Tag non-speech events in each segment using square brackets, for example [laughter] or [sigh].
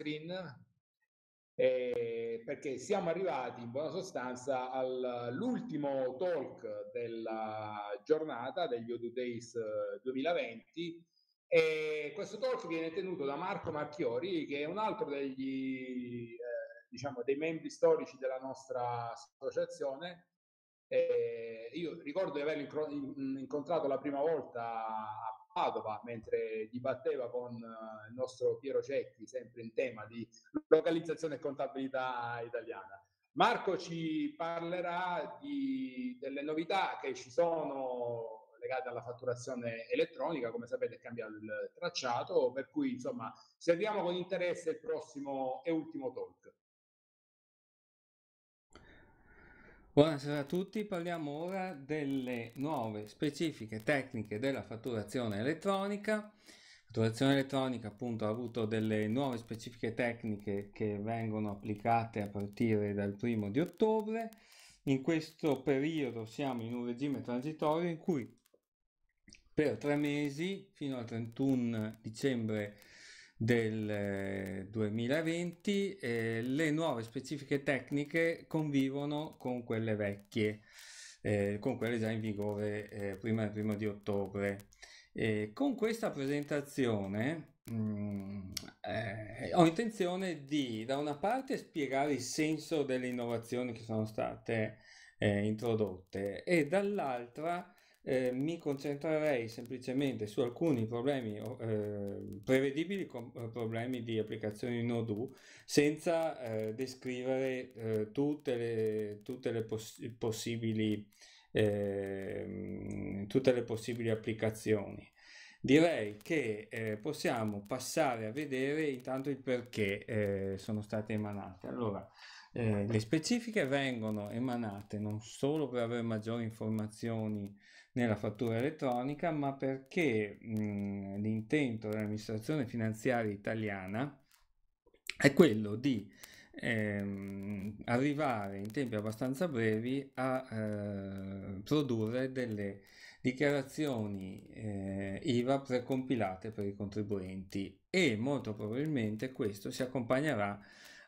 screen eh, perché siamo arrivati in buona sostanza all'ultimo talk della giornata degli Odu Days 2020 eh, e questo talk viene tenuto da Marco Marchiori che è un altro degli, eh, diciamo, dei membri storici della nostra associazione eh, io ricordo di averlo incontrato la prima volta Padova, mentre dibatteva con eh, il nostro Piero Cecchi, sempre in tema di localizzazione e contabilità italiana. Marco ci parlerà di, delle novità che ci sono legate alla fatturazione elettronica, come sapete è cambiato il tracciato, per cui insomma seguiamo con interesse il prossimo e ultimo talk. Buonasera a tutti, parliamo ora delle nuove specifiche tecniche della fatturazione elettronica. La Fatturazione elettronica appunto ha avuto delle nuove specifiche tecniche che vengono applicate a partire dal primo di ottobre. In questo periodo siamo in un regime transitorio in cui per tre mesi fino al 31 dicembre del 2020 eh, le nuove specifiche tecniche convivono con quelle vecchie, eh, con quelle già in vigore eh, prima del di ottobre. con questa presentazione mh, mm, eh, ho intenzione di da una parte spiegare il senso delle innovazioni che sono state eh, introdotte e dall'altra eh, mi concentrerei semplicemente su alcuni problemi eh, prevedibili con eh, problemi di applicazioni Node.u senza eh, descrivere eh, tutte le, tutte le poss- possibili ehm, tutte le possibili applicazioni direi che eh, possiamo passare a vedere intanto il perché eh, sono state emanate. Allora, eh, le specifiche vengono emanate non solo per avere maggiori informazioni nella fattura elettronica, ma perché mh, mhmm, l'intento dell'amministrazione finanziaria italiana è quello di ehm, arrivare in tempi abbastanza brevi a eh, produrre delle dichiarazioni eh, IVA precompilate per i contribuenti e molto probabilmente questo si accompagnerà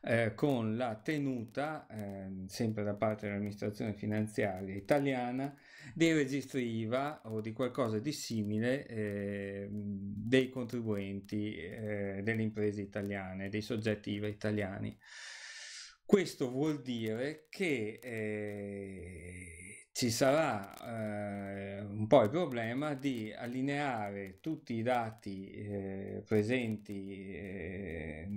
eh, con la tenuta, eh, sempre da parte dell'amministrazione finanziaria italiana, dei registri IVA o di qualcosa di simile eh, dei contribuenti eh, delle imprese italiane, dei soggetti IVA italiani. Questo vuol dire che eh, ci sarà eh, un po' il problema di allineare tutti i dati eh, presenti eh,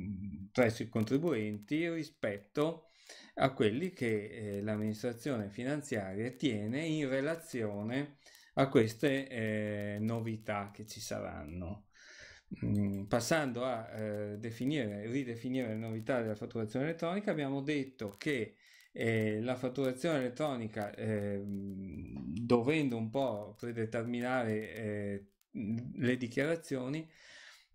presso i contribuenti rispetto a quelli che eh, l'amministrazione finanziaria tiene in relazione a queste eh, novità che ci saranno. Mm, passando a eh, definire, ridefinire le novità della fatturazione elettronica, abbiamo detto che eh, la fatturazione elettronica, ehm, dovendo un po' predeterminare eh, le dichiarazioni,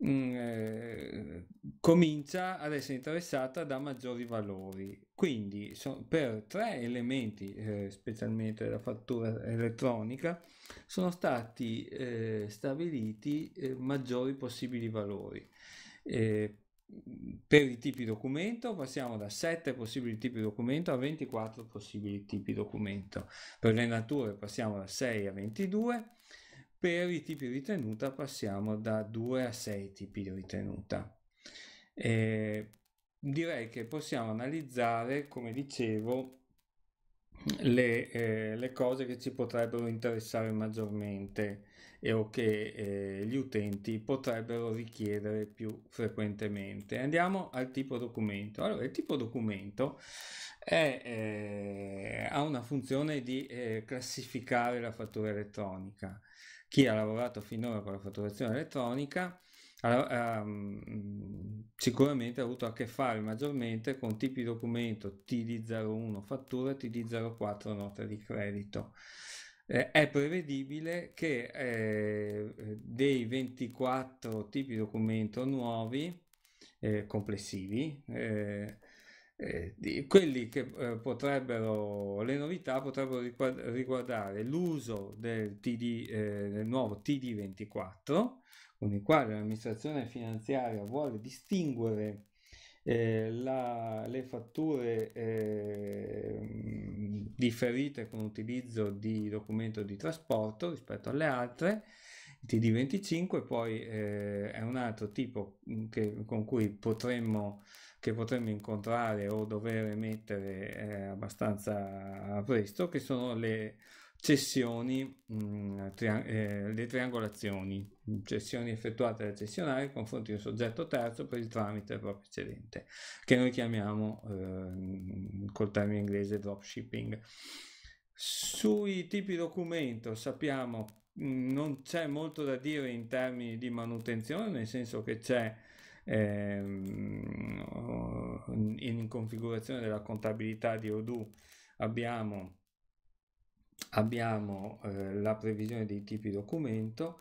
Mm, eh, comincia ad essere interessata da maggiori valori quindi so, per tre elementi, eh, specialmente la fattura elettronica, sono stati eh, stabiliti eh, maggiori possibili valori. Eh, per i tipi documento passiamo da 7 possibili tipi documento a 24 possibili tipi documento. Per le nature passiamo da 6 a 22 per i tipi ritenuta passiamo da 2 a 6 tipi di ritenuta. Eh, direi che possiamo analizzare, come dicevo, le, eh, le, cose che ci potrebbero interessare maggiormente e o che eh, gli utenti potrebbero richiedere più frequentemente. Andiamo al tipo documento. Allora, il tipo documento è, eh, ha una funzione di eh, classificare la fattura elettronica. Chi ha lavorato finora con la fatturazione elettronica allora, um, sicuramente ha avuto a che fare maggiormente con tipi documento TD01 fattura e TD04 nota di credito. Eh, è prevedibile che eh, dei 24 tipi documento nuovi eh, complessivi, eh, eh, di, quelli che eh, potrebbero, le novità potrebbero riguardare l'uso del, TD, del nuovo TD24 con il quale l'amministrazione finanziaria vuole distinguere eh, la, le fatture eh, differite con utilizzo di documento di trasporto rispetto alle altre, il TD25 poi eh, è un altro tipo mm, che, con cui potremmo, che potremmo incontrare o dover emettere eh, abbastanza presto, che sono le cessioni, mm, triang- eh, le triangolazioni, cessioni effettuate dal cessionario nei confronti di un soggetto terzo per il tramite del proprio cedente, che noi chiamiamo eh, col termine inglese dropshipping. Sui tipi documento sappiamo mh, mm, non c'è molto da dire in termini di manutenzione, nel senso che c'è ehm, in configurazione della contabilità di Odoo abbiamo abbiamo eh, la previsione dei tipi documento.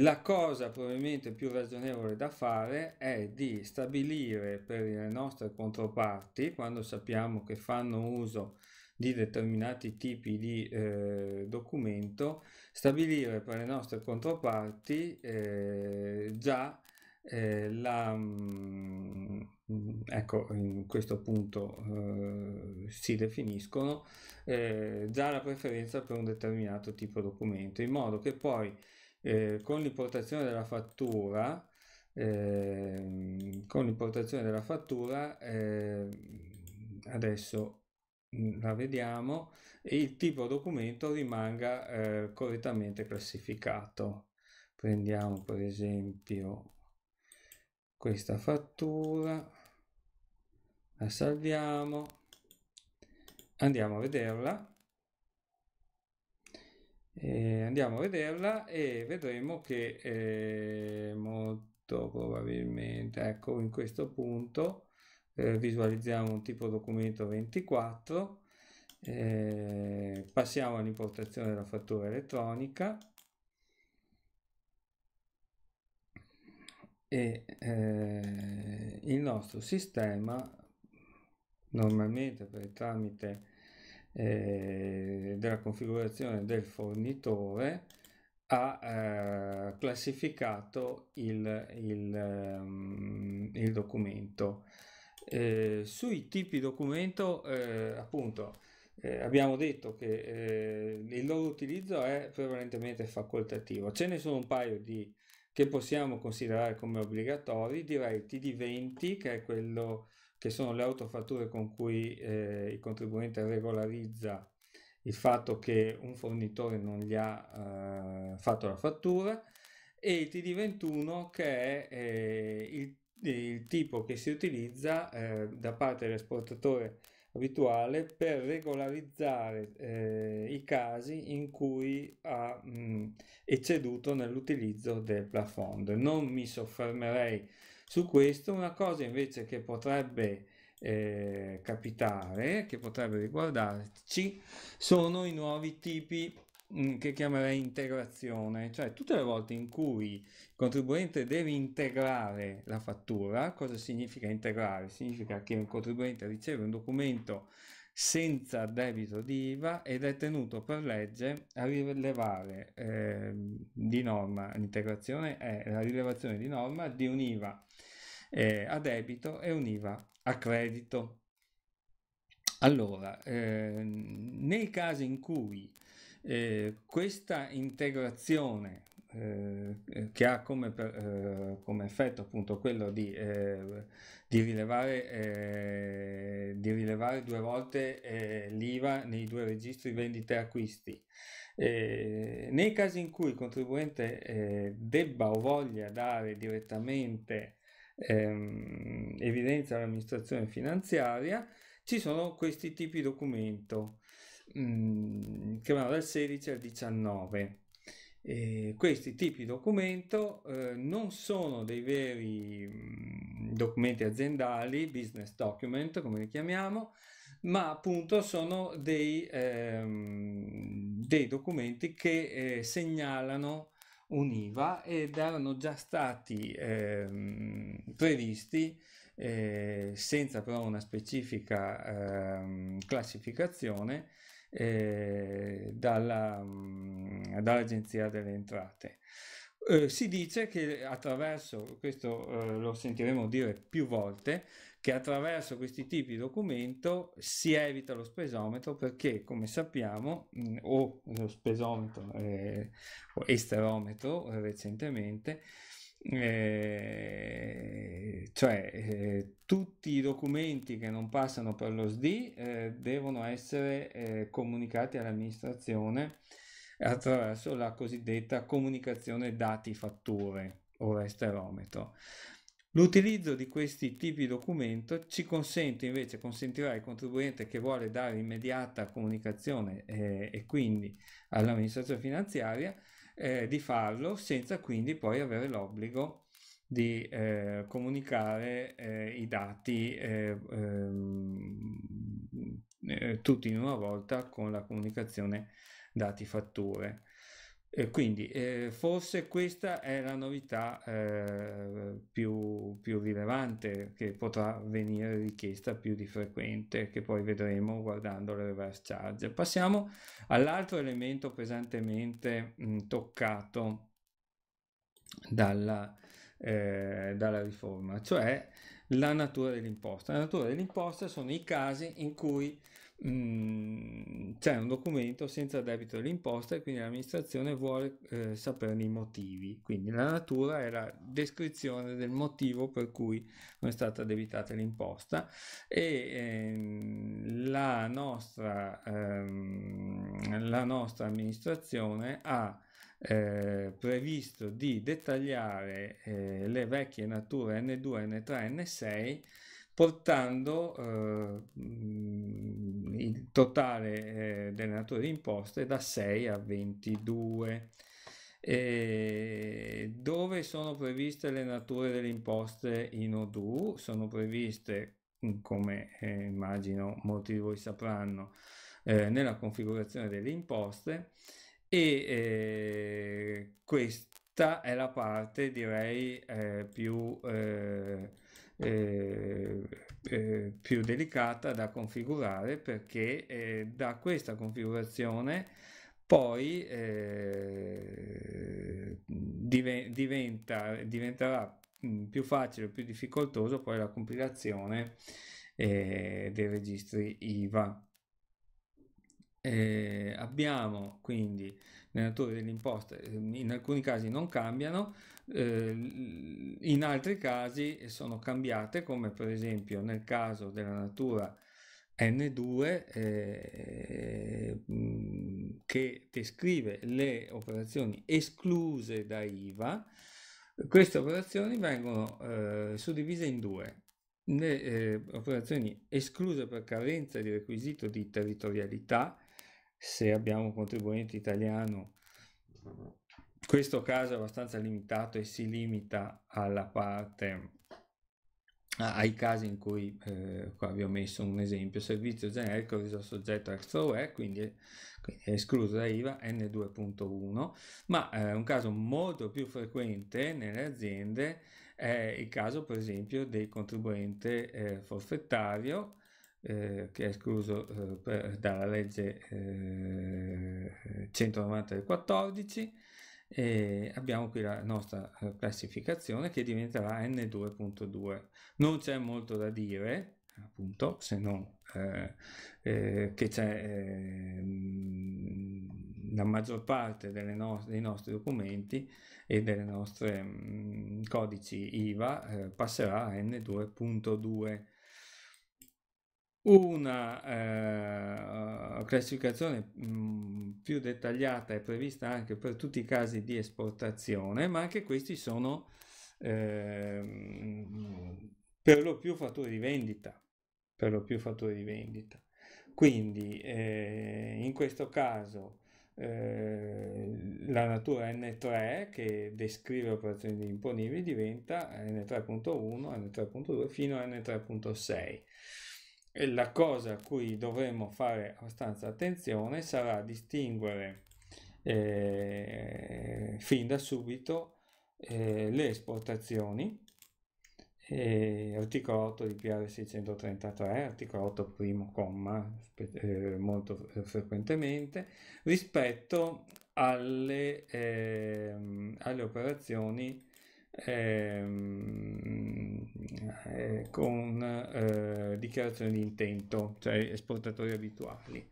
La cosa probabilmente più ragionevole da fare è di stabilire per le nostre controparti, quando sappiamo che fanno uso di determinati tipi di eh, documento, stabilire per le nostre controparti eh, già eh, la, mm, ecco, in questo punto eh, si definiscono eh, già la preferenza per un determinato tipo di documento, in modo che poi eh, con l'importazione della fattura, ehm, con l'importazione della fattura, ehm, adesso mm, la vediamo, il tipo documento rimanga eh, correttamente classificato. Prendiamo per esempio questa fattura la salviamo andiamo a vederla eh, andiamo a vederla e vedremo che eh, molto probabilmente ecco in questo punto eh, visualizziamo un tipo documento 24 eh, passiamo all'importazione della fattura elettronica e eh, il nostro sistema normalmente per tramite eh, della configurazione del fornitore ha eh, classificato il, il, um, il documento. Eh, sui tipi documento, eh, appunto, eh, abbiamo detto che eh, il loro utilizzo è prevalentemente facoltativo. Ce ne sono un paio di che possiamo considerare come obbligatori, direi TD20, che è quello che sono le autofatture con cui eh, il contribuente regolarizza il fatto che un fornitore non gli ha eh, fatto la fattura, e il TD21 che è eh, il, il, tipo che si utilizza eh, da parte dell'esportatore rituale per regolarizzare eh, i casi in cui ha mh, mm, ecceduto nell'utilizzo del plafond. Non mi soffermerei su questo, una cosa invece che potrebbe eh, capitare, che potrebbe riguardarci, sono i nuovi tipi Mm, che chiamerei integrazione, cioè tutte le volte in cui il contribuente deve integrare la fattura, cosa significa integrare? Significa che un contribuente riceve un documento senza debito di IVA ed è tenuto per legge a rilevare eh, di norma, l'integrazione è la rilevazione di norma di un IVA eh, a debito e un IVA a credito. Allora, eh, nei casi in cui eh, questa integrazione eh, che ha come, eh, come, effetto appunto quello di, eh, di, rilevare, eh, di rilevare, due volte eh, l'IVA nei due registri vendite e acquisti. nei casi in cui il contribuente debba o voglia dare direttamente ehm, evidenza all'amministrazione finanziaria, ci sono questi tipi di documento. Mm, che vanno dal 16 al 19. Eh, questi tipi di documento eh, non sono dei veri mh, mm, documenti aziendali, business document come li chiamiamo, ma appunto sono dei, ehm, dei documenti che eh, segnalano un'IVA ed erano già stati ehm, previsti eh, senza però una specifica ehm, classificazione eh, dalla, mm, dall'Agenzia delle Entrate. Eh, si dice che attraverso, questo eh, lo sentiremo dire più volte, che attraverso questi tipi di documento si evita lo spesometro perché, come sappiamo, mh, mm, o lo spesometro eh, o esterometro eh, recentemente, eh, cioè eh, tutti i documenti che non passano per lo SD eh, devono essere eh, comunicati all'amministrazione attraverso la cosiddetta comunicazione dati fatture o resterometro. L'utilizzo di questi tipi di documento ci consente invece, consentirà al contribuente che vuole dare immediata comunicazione eh, e quindi all'amministrazione finanziaria eh, di farlo senza quindi poi avere l'obbligo di eh, comunicare eh, i dati eh, ehm, eh tutti in una volta con la comunicazione dati fatture. E quindi eh, forse questa è la novità eh, più, più, rilevante che potrà venire richiesta più di frequente, che poi vedremo guardando le reverse charge. Passiamo all'altro elemento pesantemente mh, mm, toccato dalla, eh, dalla riforma, cioè la natura dell'imposta. La natura dell'imposta sono i casi in cui Mm, c'è un documento senza debito dell'imposta e quindi l'amministrazione vuole eh, saperne i motivi. Quindi la natura è la descrizione del motivo per cui non è stata debitata l'imposta e ehm, la, nostra, ehm, la nostra amministrazione ha eh, previsto di dettagliare eh, le vecchie nature N2, N3, N6 portando eh, mm, il totale eh, dell'allenatore di imposte da 6 a 22 e dove sono previste le nature delle imposte in ODU? Sono previste, mm, come eh, immagino molti di voi sapranno, eh, nella configurazione delle imposte e eh, questa è la parte direi eh, più eh, eh, più delicata da configurare perché eh, da questa configurazione poi eh, div diventa, diventerà mm, più facile o più difficoltoso poi la compilazione eh, dei registri IVA. Eh, abbiamo quindi le nature delle imposte, ehm, in alcuni casi non cambiano, eh, in altri casi sono cambiate, come per esempio nel caso della natura N2 eh, che descrive le operazioni escluse da IVA. Queste operazioni vengono eh, suddivise in due, le eh, operazioni escluse per carenza di requisito di territorialità se abbiamo un contribuente italiano, questo caso è abbastanza limitato e si limita alla parte ai casi in cui eh, qua vi ho messo un esempio servizio generico viso soggetto extraware quindi, quindi è escluso da IVA N2.1 ma eh, un caso molto più frequente nelle aziende è il caso per esempio del contribuente eh, forfettario eh, che è escluso eh, per, dalla legge 190 eh, del 14 e abbiamo qui la nostra classificazione che diventerà N2.2. Non c'è molto da dire, appunto, se non eh, eh, che c'è eh, la maggior parte no dei nostri documenti e dei nostri mm, codici IVA passerà a N2.2 una eh, classificazione mh, mm, più dettagliata è prevista anche per tutti i casi di esportazione, ma anche questi sono eh, per lo più fattori di vendita. Per lo più fattori di vendita. Quindi eh, in questo caso eh, la natura N3 che descrive operazioni imponibili diventa N3.1, N3.2 fino a N3.6 e la cosa a cui dovremmo fare abbastanza attenzione sarà distinguere eh, fin da subito eh, le esportazioni, eh, articolo 8 di PR 633, articolo 8 primo comma eh, molto frequentemente, rispetto alle, ehm, alle operazioni ehm, eh, con eh, dichiarazione di intento, cioè esportatori abituali.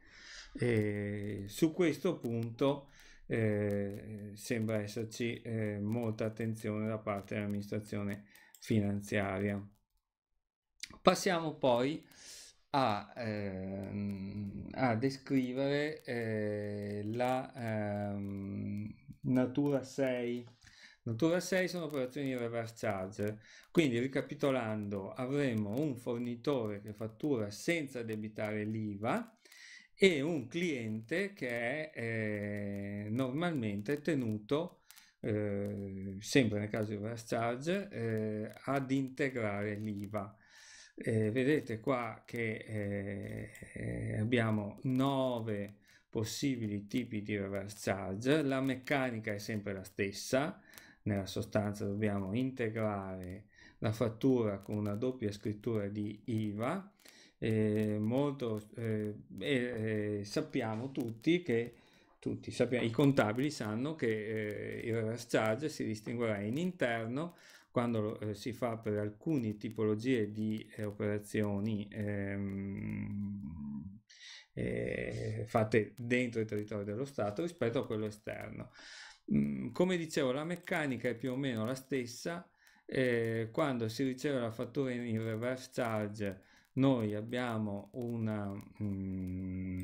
E su questo punto eh, sembra esserci eh, molta attenzione da parte dell'amministrazione finanziaria. Passiamo poi a, ehm, a descrivere eh, la ehm, natura 6 Natura 6 sono operazioni di reverse charge, quindi ricapitolando avremo un fornitore che fattura senza debitare l'IVA e un cliente che è eh, normalmente tenuto, eh, sempre nel caso di reverse charge, eh, ad integrare l'IVA. Eh, vedete qua che eh, abbiamo 9 possibili tipi di reverse charge, la meccanica è sempre la stessa, nella sostanza dobbiamo integrare la fattura con una doppia scrittura di IVA. Eh, molto, eh, sappiamo tutti che tutti sappiamo, i contabili sanno che eh, il reverse charge si distinguerà in interno quando eh, si fa per alcune tipologie di eh, operazioni ehm, eh, fatte dentro il territorio dello Stato rispetto a quello esterno. Mm, come dicevo, la meccanica è più o meno la stessa. Eh, quando si riceve la fattura in reverse charge, noi abbiamo una, mm,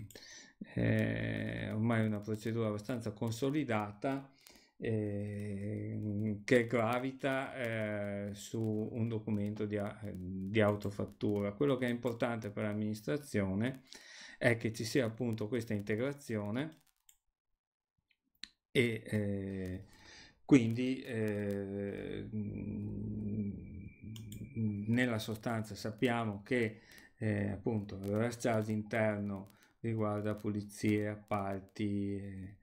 eh, ormai una procedura abbastanza consolidata eh, che gravita eh, su un documento di, di, autofattura. Quello che è importante per l'amministrazione è che ci sia appunto questa integrazione e eh, quindi eh, nella sostanza sappiamo che eh, appunto l'overhead charge interno riguarda pulizie, appalti eh,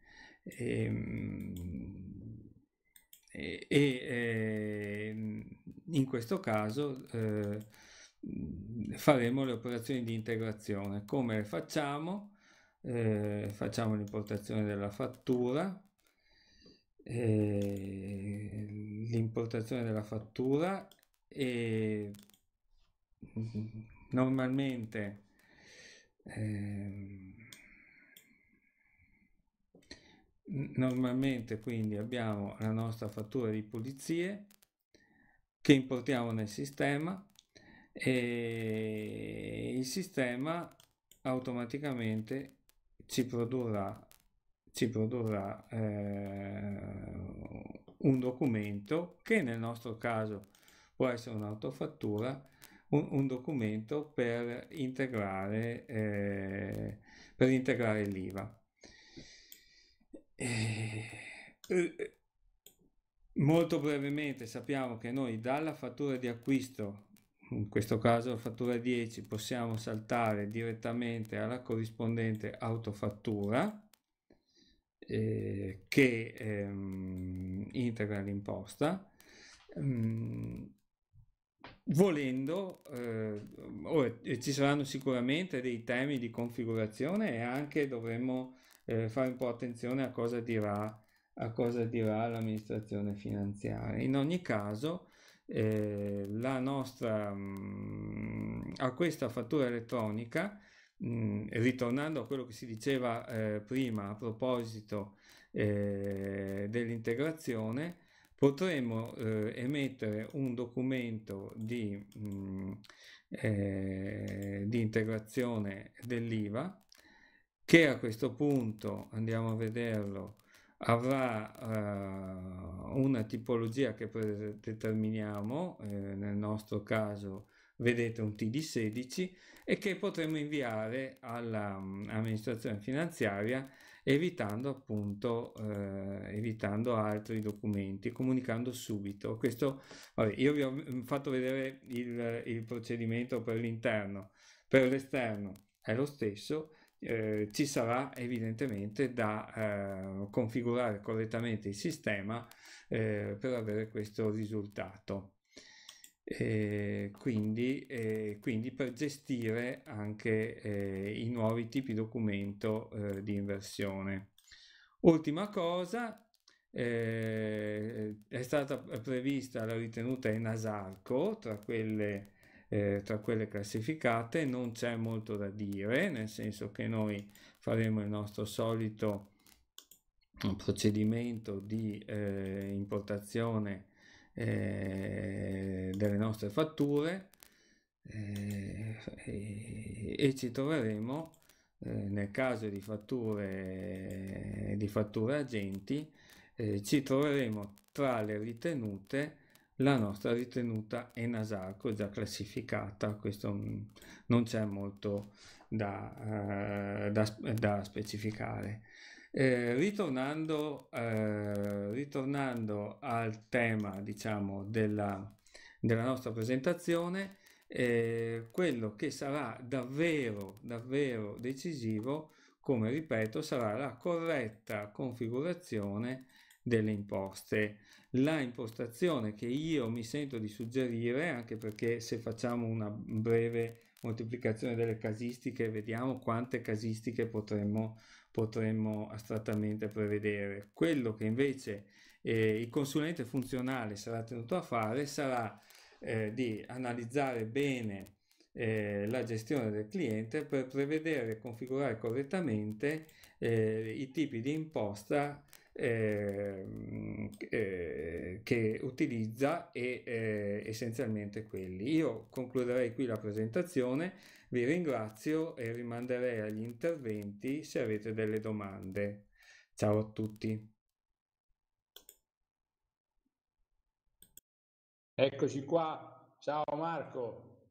e, ehm, in questo caso eh, faremo le operazioni di integrazione come facciamo eh, facciamo l'importazione della fattura eh, l'importazione della fattura e normalmente eh, normalmente quindi abbiamo la nostra fattura di pulizie che importiamo nel sistema e il sistema automaticamente ci produrrà ci produrrà eh, un documento che nel nostro caso può essere un'autofattura, un, un, documento per integrare, eh, per integrare l'IVA. Eh, molto brevemente sappiamo che noi dalla fattura di acquisto, in questo caso la fattura 10, possiamo saltare direttamente alla corrispondente autofattura eh, che ehm, integra l'imposta. Ehm, volendo, eh, oh, ci saranno sicuramente dei temi di configurazione e anche dovremmo eh, fare un po' attenzione a cosa dirà, a cosa dirà l'amministrazione finanziaria. In ogni caso, eh, la nostra, mh, mm, a questa fattura elettronica ritornando a quello che si diceva eh, prima a proposito eh, dell'integrazione, potremmo eh, emettere un documento di, mh, eh, di integrazione dell'IVA che a questo punto andiamo a vederlo avrà eh, una tipologia che predeterminiamo eh, nel nostro caso vedete un TD16 e che potremmo inviare all'amministrazione mm, finanziaria evitando appunto eh, evitando altri documenti comunicando subito questo vabbè, io vi ho mm, fatto vedere il, il procedimento per l'interno per l'esterno è lo stesso eh, ci sarà evidentemente da eh, configurare correttamente il sistema eh, per avere questo risultato eh, quindi, eh, quindi, per gestire anche eh, i nuovi tipi documento eh, di inversione. Ultima cosa, eh, è stata prevista la ritenuta in ASARCO tra quelle, eh, tra quelle classificate, non c'è molto da dire, nel senso che noi faremo il nostro solito procedimento di importazione eh, delle nostre fatture eh, e, e, ci troveremo eh, nel caso di fatture, di fatture agenti eh, ci troveremo tra le ritenute la nostra ritenuta è nasarco già classificata, questo mm, non c'è molto da, eh, da, da specificare. Eh, ritornando, eh, ritornando, al tema diciamo, della, della nostra presentazione, eh, quello che sarà davvero, davvero decisivo, come ripeto, sarà la corretta configurazione delle imposte. La impostazione che io mi sento di suggerire, anche perché se facciamo una breve moltiplicazione delle casistiche, vediamo quante casistiche potremmo potremmo astrattamente prevedere. Quello che invece eh, il consulente funzionale sarà tenuto a fare sarà eh, di analizzare bene eh, la gestione del cliente per prevedere e configurare correttamente eh, i tipi di imposta Ehm, eh, che utilizza e eh, essenzialmente quelli. Io concluderei qui la presentazione, vi ringrazio e rimanderei agli interventi se avete delle domande. Ciao a tutti. Eccoci qua, ciao Marco.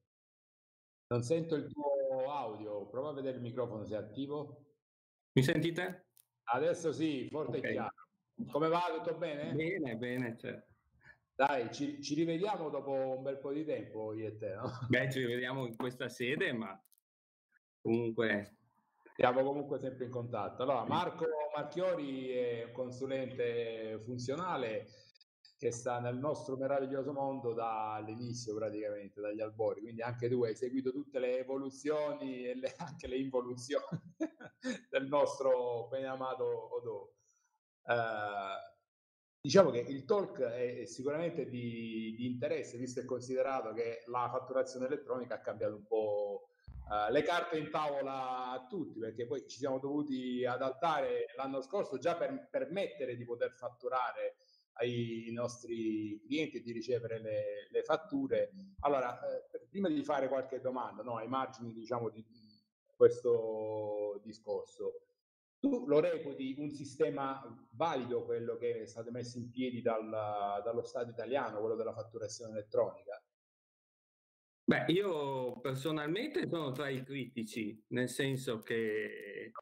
Non sento il tuo audio, prova a vedere il microfono se è attivo. Mi sentite? Adesso sì, forte okay. e chiaro. Come va? Tutto bene? Bene, bene, certo. Dai, ci, ci, rivediamo dopo un bel po' di tempo io e te, no? [laughs] Beh, ci rivediamo in questa sede, ma comunque... Siamo comunque sempre in contatto. Allora, Marco Marchiori è un consulente funzionale, che sta nel nostro meraviglioso mondo dall'inizio praticamente, dagli albori, quindi anche tu hai seguito tutte le evoluzioni e le, [laughs] anche le involuzioni [laughs] del nostro ben amato Odo. Uh, eh, diciamo che il talk è, sicuramente di, di, interesse, visto e considerato che la fatturazione elettronica ha cambiato un po' uh, le carte in tavola a tutti, perché poi ci siamo dovuti adattare l'anno scorso già per permettere di poter fatturare ai nostri clienti e di ricevere le, le fatture. Allora, eh, prima di fare qualche domanda, no, ai margini diciamo, di, questo discorso, tu lo reputi un sistema valido quello che è stato messo in piedi dal, dallo Stato italiano, quello della fatturazione elettronica? Beh, io personalmente sono tra i critici, nel senso che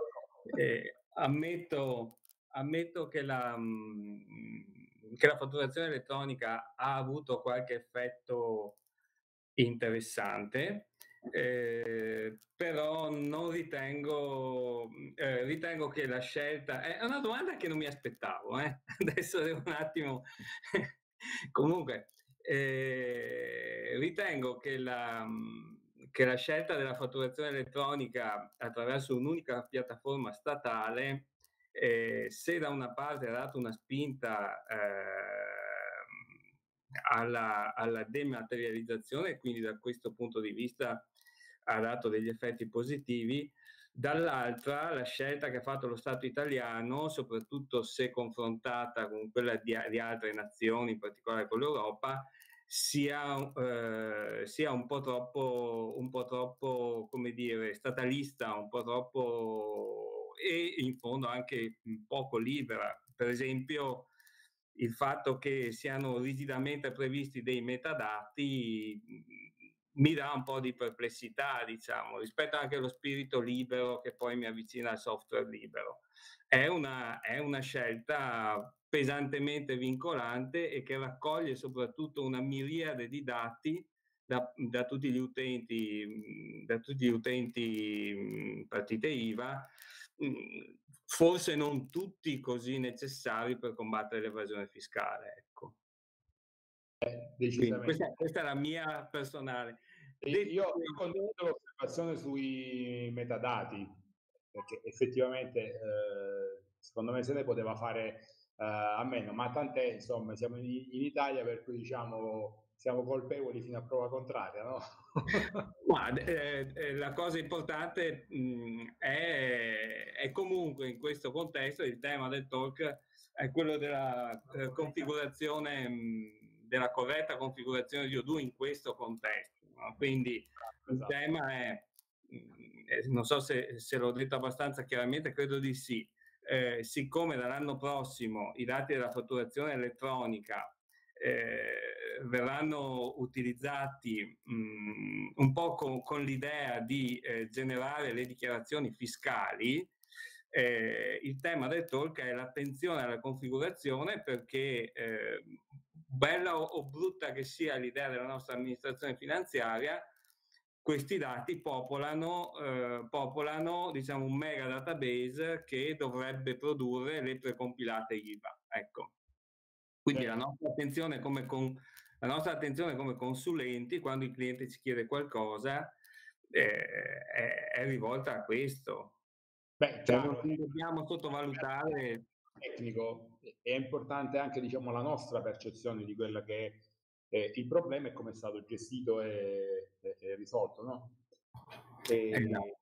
eh, ammetto, ammetto, che la, mm, che la fatturazione elettronica ha avuto qualche effetto interessante, eh, però non ritengo, eh, ritengo che la scelta è una domanda che non mi aspettavo, eh. [laughs] adesso devo un attimo, [laughs] comunque eh, ritengo che la, che la scelta della fatturazione elettronica attraverso un'unica piattaforma statale eh, se da una parte ha dato una spinta eh, alla, alla, dematerializzazione, quindi da questo punto di vista ha dato degli effetti positivi, dall'altra la scelta che ha fatto lo Stato italiano, soprattutto se confrontata con quella di, di altre nazioni, in particolare con l'Europa, sia, eh, sia un, po troppo, un po' troppo, come dire, statalista, un po' troppo e in fondo anche poco libera. Per esempio, il fatto che siano rigidamente previsti dei metadati mm, mi dà un po' di perplessità, diciamo, rispetto anche allo spirito libero che poi mi avvicina al software libero. È una, è una scelta pesantemente vincolante e che raccoglie soprattutto una miriade di dati da, da, tutti gli utenti, mm, da tutti gli utenti mm, partite IVA Mhmm, forse non tutti così necessari per combattere l'evasione fiscale. Ecco. Eh, questa, questa, è la mia personale. Io, io condivido l'osservazione sui metadati, perché effettivamente eh, secondo me se ne poteva fare eh, a meno, ma tant'è, insomma, siamo in, in Italia per cui diciamo siamo colpevoli fino a prova contraria, no? [laughs] Ma, eh, eh, la cosa importante mh, mm, è, è, comunque in questo contesto il tema del talk è quello della eh, configurazione mh, mm, della corretta configurazione di O2 in questo contesto. No? Quindi esatto. il esatto. tema mm, è, non so se, se, l'ho detto abbastanza chiaramente, credo di sì, eh, siccome dall'anno prossimo i dati della fatturazione elettronica eh, verranno utilizzati mh, mm, un po' con, con l'idea di eh, generare le dichiarazioni fiscali, eh, il tema del talk è l'attenzione alla configurazione perché eh, bella o, o brutta che sia l'idea della nostra amministrazione finanziaria, questi dati popolano, eh, popolano diciamo, un mega database che dovrebbe produrre le precompilate IVA. Ecco. Quindi certo. la nostra attenzione come con, la nostra attenzione come consulenti, quando il cliente ci chiede qualcosa, eh, è, è, rivolta a questo. Beh, cioè, chiaro, non dobbiamo sottovalutare. Tecnico, è importante anche diciamo, la nostra percezione di quello che è eh, il problema e come è stato gestito e, e, e risolto. No? E, esatto.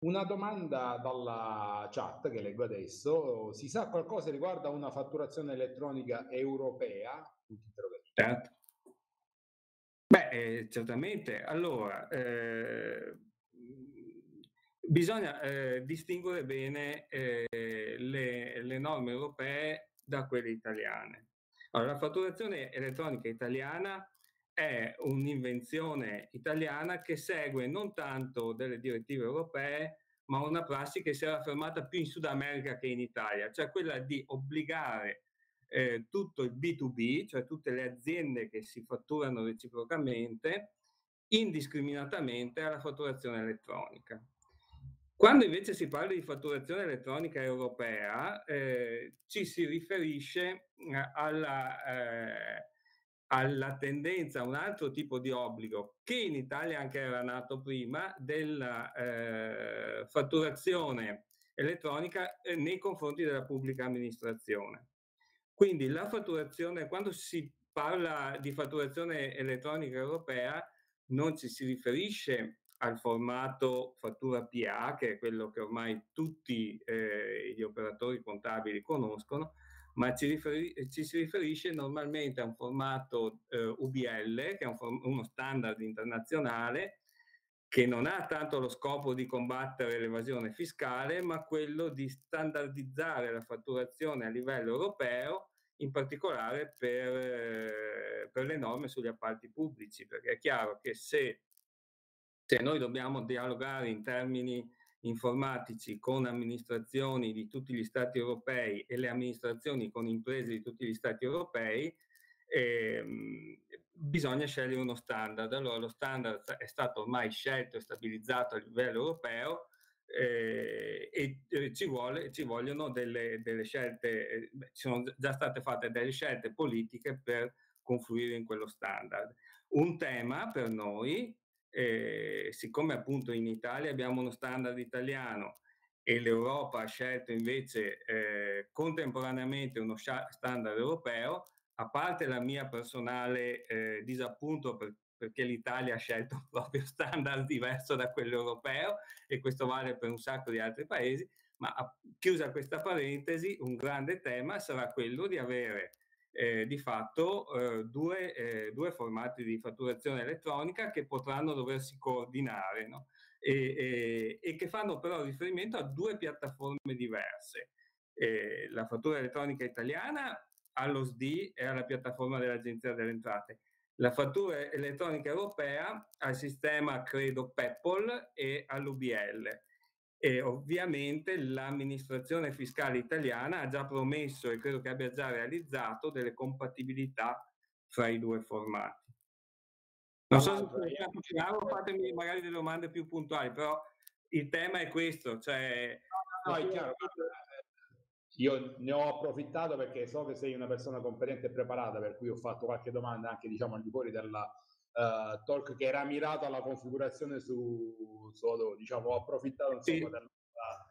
Una domanda dalla chat che leggo adesso. Si sa qualcosa riguardo a una fatturazione elettronica europea? Certo. Beh, eh, certamente. Allora, eh, bisogna eh, distinguere bene eh, le, le, norme europee da quelle italiane. Allora, la fatturazione elettronica italiana è un'invenzione italiana che segue non tanto delle direttive europee, ma una prassi che si era affermata più in Sud America che in Italia, cioè quella di obbligare eh, tutto il B2B, cioè tutte le aziende che si fatturano reciprocamente, indiscriminatamente alla fatturazione elettronica. Quando invece si parla di fatturazione elettronica europea, eh, ci si riferisce eh, alla, eh, alla tendenza a un altro tipo di obbligo, che in Italia anche era nato prima, della eh, fatturazione elettronica eh, nei confronti della pubblica amministrazione. Quindi la fatturazione, quando si parla di fatturazione elettronica europea, non ci si riferisce al formato fattura PA, che è quello che ormai tutti eh, gli operatori contabili conoscono, ma ci, riferi- ci, si riferisce normalmente a un formato eh, UBL, che è un for- uno standard internazionale, che non ha tanto lo scopo di combattere l'evasione fiscale, ma quello di standardizzare la fatturazione a livello europeo, in particolare per, eh, per le norme sugli appalti pubblici, perché è chiaro che se, se noi dobbiamo dialogare in termini informatici con amministrazioni di tutti gli stati europei e le amministrazioni con imprese di tutti gli stati europei, e, ehm, bisogna scegliere uno standard. Allora, lo standard è stato ormai scelto e stabilizzato a livello europeo eh, e, eh, ci, vuole, ci, vogliono delle, delle scelte, eh, ci sono già state fatte delle scelte politiche per confluire in quello standard. Un tema per noi, eh, siccome appunto in Italia abbiamo uno standard italiano e l'Europa ha scelto invece eh, contemporaneamente uno standard europeo, a parte la mia personale eh, disappunto per, perché l'Italia ha scelto un proprio standard diverso da quello europeo e questo vale per un sacco di altri paesi, ma a, chiusa questa parentesi, un grande tema sarà quello di avere eh, di fatto eh, due, eh, due, formati di fatturazione elettronica che potranno doversi coordinare no? e, e, e, che fanno però riferimento a due piattaforme diverse. Eh, la fattura elettronica italiana allo SD e alla piattaforma dell'Agenzia delle Entrate. La fattura elettronica europea al sistema credo PEPOL e all'UBL. E ovviamente l'amministrazione fiscale italiana ha già promesso e credo che abbia già realizzato delle compatibilità fra i due formati. Non so se chiaro, eh, fatemi magari delle domande più puntuali, però il tema è questo. Cioè... No, no, no, è chiaro. Io ne ho approfittato perché so che sei una persona competente e preparata, per cui ho fatto qualche domanda anche diciamo al di fuori della uh, talk che era mirata alla configurazione su, su diciamo, ho approfittato insomma, sì. della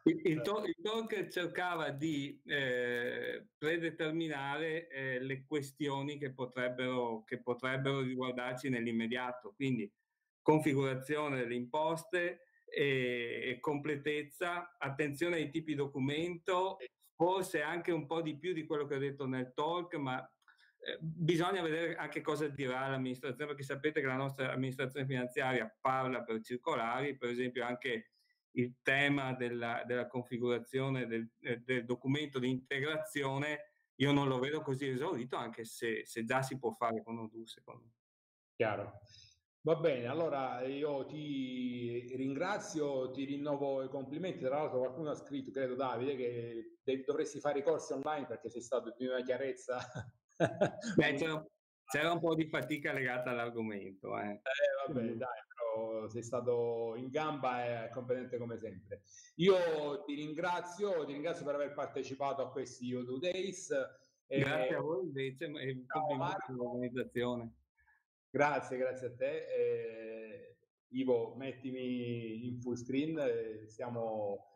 il, eh, to- il, talk cercava di eh, predeterminare eh, le questioni che potrebbero, che potrebbero, riguardarci nell'immediato, quindi configurazione delle imposte, e completezza, attenzione ai tipi documento, forse anche un po' di più di quello che ho detto nel talk, ma eh, bisogna vedere anche cosa dirà l'amministrazione, perché sapete che la nostra amministrazione finanziaria parla per circolari, per esempio anche il tema della, della configurazione del, eh, del, documento di integrazione, io non lo vedo così esaurito, anche se, se già si può fare con Odoo, secondo me. Chiaro. Va bene, allora io ti ringrazio, ti rinnovo i complimenti. Tra l'altro qualcuno ha scritto, credo Davide, che dovresti fare i corsi online perché sei stato di una chiarezza. [laughs] Beh, c'era, c'era, un po' di fatica legata all'argomento. Eh. Eh, vabbè, mm. dai, però sei stato in gamba e competente come sempre. Io ti ringrazio, ti ringrazio per aver partecipato a questi Yo2 Days. Grazie eh, a voi invece e complimenti per l'organizzazione. Grazie, grazie a te. Eh, Ivo, mettimi in full screen, eh, siamo